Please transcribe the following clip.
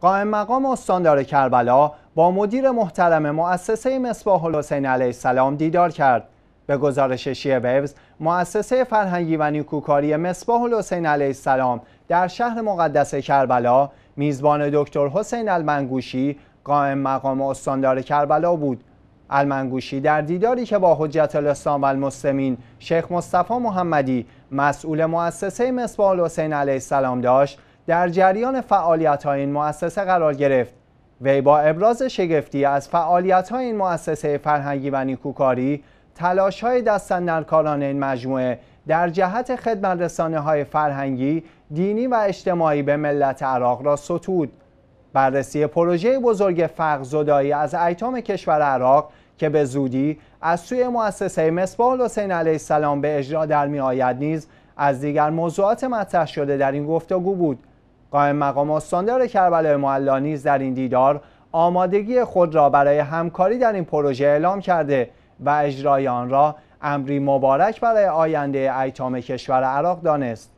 قائم مقام استاندار کربلا با مدیر محترم مؤسسه مصباح حسین علیه السلام دیدار کرد. به گزارش شیعه ویوز، مؤسسه فرهنگی و نیکوکاری مصباح حسین علیه السلام در شهر مقدس کربلا میزبان دکتر حسین المنگوشی قائم مقام استاندار کربلا بود. المنگوشی در دیداری که با حجت الاسلام و المسلمین شیخ مصطفی محمدی مسئول مؤسسه مصباح حسین علیه السلام داشت در جریان های این مؤسسه قرار گرفت وی با ابراز شگفتی از فعالیت‌های این مؤسسه فرهنگی و نیکوکاری تلاش های دستندرکاران این مجموعه در جهت خدمت رسانه های فرهنگی، دینی و اجتماعی به ملت عراق را ستود. بررسی پروژه بزرگ فرق زدایی از ایتام کشور عراق که به زودی از سوی مؤسسه مصباح حسین علیه السلام به اجرا در می آید نیز از دیگر موضوعات مطرح شده در این گفتگو بود. قائم مقام استاندار کربلای معلا نیز در این دیدار آمادگی خود را برای همکاری در این پروژه اعلام کرده و اجرای آن را امری مبارک برای آینده ایتام کشور عراق دانست